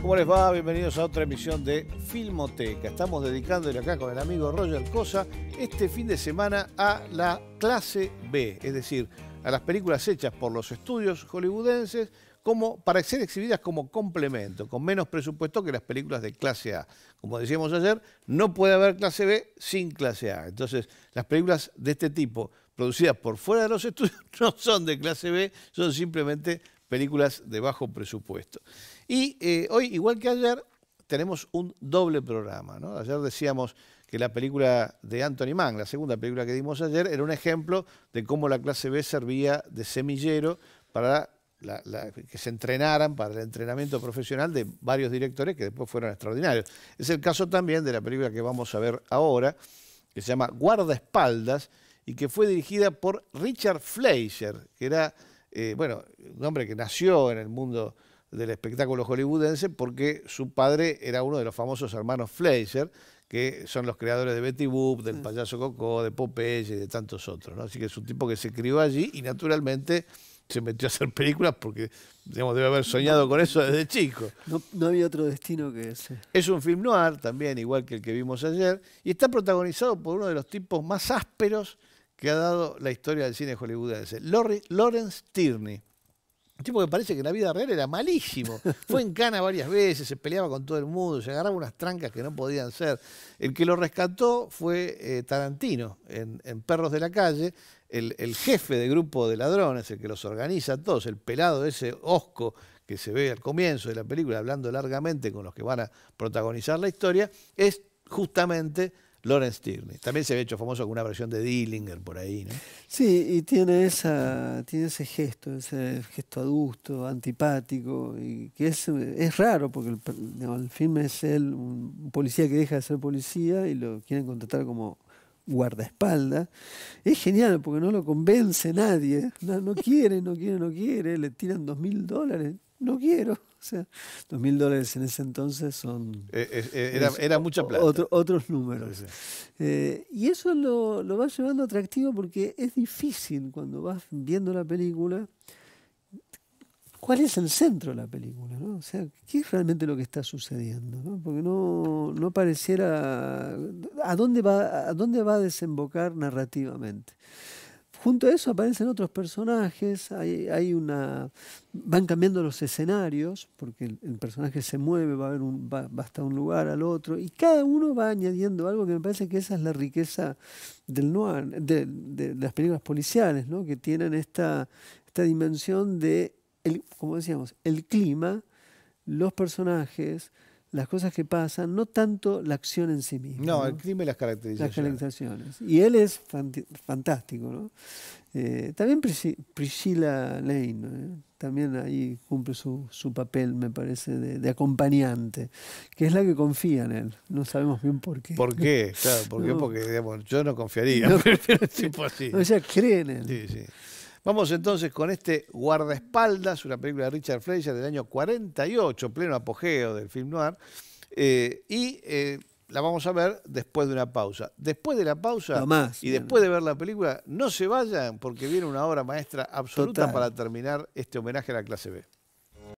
¿Cómo les va? Bienvenidos a otra emisión de Filmoteca. Estamos dedicándole acá con el amigo Roger Cosa este fin de semana a la clase B, es decir, a las películas hechas por los estudios hollywoodenses como para ser exhibidas como complemento, con menos presupuesto que las películas de clase A. Como decíamos ayer, no puede haber clase B sin clase A. Entonces, las películas de este tipo, producidas por fuera de los estudios, no son de clase B, son simplemente películas de bajo presupuesto. Y eh, hoy, igual que ayer, tenemos un doble programa. Ayer decíamos que la película de Anthony Mann, la segunda película que dimos ayer, era un ejemplo de cómo la clase B servía de semillero para que se entrenaran para el entrenamiento profesional de varios directores que después fueron extraordinarios. Es el caso también de la película que vamos a ver ahora, que se llama Guardaespaldas y que fue dirigida por Richard Fleischer, que era eh, bueno, un hombre que nació en el mundo del espectáculo hollywoodense porque su padre era uno de los famosos hermanos Fleischer, que son los creadores de Betty Boop, del mm. payaso Coco, de Popeye y de tantos otros. Así que es un tipo que se crió allí y naturalmente se metió a hacer películas porque digamos, debe haber soñado con eso desde chico. No, no, había otro destino que ese. Es un film noir también, igual que el que vimos ayer, y está protagonizado por uno de los tipos más ásperos que ha dado la historia del cine hollywoodense. Lawrence Tierney. Un tipo que parece que en la vida real era malísimo. Fue en Cana varias veces, se peleaba con todo el mundo, se agarraba unas trancas que no podían ser. El que lo rescató fue eh, Tarantino en, Perros de la Calle, el, el, jefe de grupo de ladrones, el que los organiza a todos, el pelado ese osco que se ve al comienzo de la película hablando largamente con los que van a protagonizar la historia, es justamente Lawrence Tierney. También se había hecho famoso con una versión de Dillinger por ahí, ¿no? Sí, y tiene, esa, tiene ese gesto, ese gesto adusto, antipático, y que es, raro porque el, final filme es él, un policía que deja de ser policía y lo quieren contratar como guardaespaldas. Es genial porque no lo convence nadie. No, no quiere, no quiere, no quiere. Le tiran dos mil dólares no quiero. O sea, dos mil dólares en ese entonces son... Eh, eh, eh, era, era, mucha plata. otros números. y eso lo, lo va llevando atractivo porque es difícil cuando vas viendo la película cuál es el centro de la película, ¿no? O sea, ¿qué es realmente lo que está sucediendo? Porque no, no pareciera... ¿A dónde, va, ¿A dónde va a desembocar narrativamente? junto a eso aparecen otros personajes, hay, una, van cambiando los escenarios, porque el, personaje se mueve, va, a haber un, hasta un lugar al otro, y cada uno va añadiendo algo que me parece que esa es la riqueza del de, las películas policiales, ¿no? que tienen esta, dimensión de, como decíamos, el clima, los personajes, las cosas que pasan, no tanto la acción en sí misma. No, el crimen y las caracterizaciones. Las caracterizaciones. Y él es fantástico, ¿no? Eh, también Priscilla Lane, ¿eh? también ahí cumple su, su papel, me parece, de, acompañante, que es la que confía en él. No sabemos bien por qué. ¿Por qué? Claro, Porque yo no confiaría, ella cree en él. Vamos entonces con este Guardaespaldas, una película de Richard Fleischer del año 48, pleno apogeo del film noir, eh, y eh, la vamos a ver después de una pausa. Después de la pausa y después de ver la película, no se vayan porque viene una obra maestra absoluta para terminar este homenaje a la clase B.